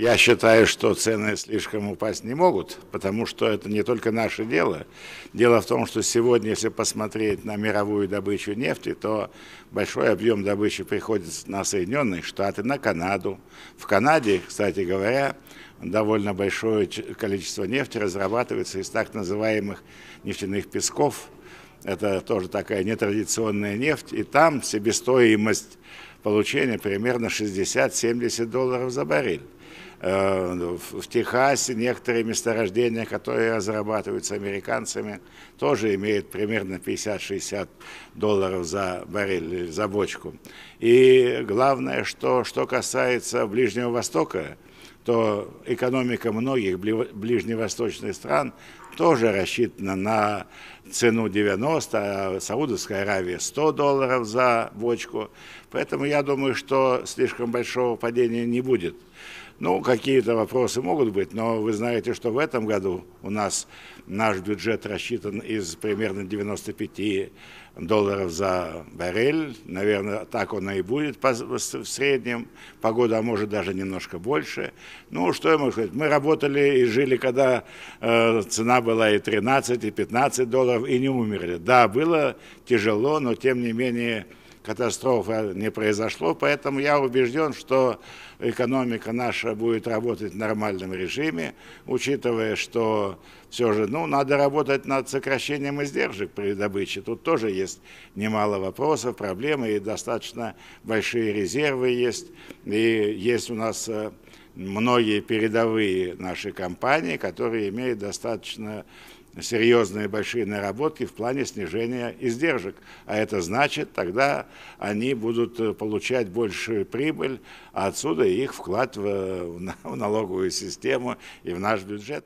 Я считаю, что цены слишком упасть не могут, потому что это не только наше дело. Дело в том, что сегодня, если посмотреть на мировую добычу нефти, то большой объем добычи приходится на Соединенные Штаты, на Канаду. В Канаде, кстати говоря, довольно большое количество нефти разрабатывается из так называемых нефтяных песков. Это тоже такая нетрадиционная нефть, и там себестоимость получения примерно 60-70 долларов за баррель. Э, ну, в Техасе некоторые месторождения, которые разрабатываются американцами, тоже имеют примерно 50-60 долларов за баррель, за бочку. И главное, что, что касается Ближнего Востока, то экономика многих ближневосточных стран тоже рассчитана на цену 90, а Саудовская Аравия 100 долларов за бочку. Поэтому я думаю, что слишком большого падения не будет. Ну, какие-то вопросы могут быть, но вы знаете, что в этом году у нас наш бюджет рассчитан из примерно 95 долларов за баррель. Наверное, так он и будет по, в среднем. Погода, а может, даже немножко больше. Ну, что я могу сказать? Мы работали и жили, когда э, цена была и 13, и 15 долларов, и не умерли. Да, было тяжело, но тем не менее катастрофы не произошло. Поэтому я убежден, что экономика наша будет работать в нормальном режиме, учитывая, что все же ну, надо работать над сокращением издержек при добыче. Тут тоже есть немало вопросов, проблемы и достаточно большие резервы есть. И есть у нас э, многие передовые наши компании, которые имеют достаточно серьезные большие наработки в плане снижения издержек. А это значит, тогда они будут э, получать большую прибыль, а отсюда их вклад в, э, в налоговую систему и в наш бюджет.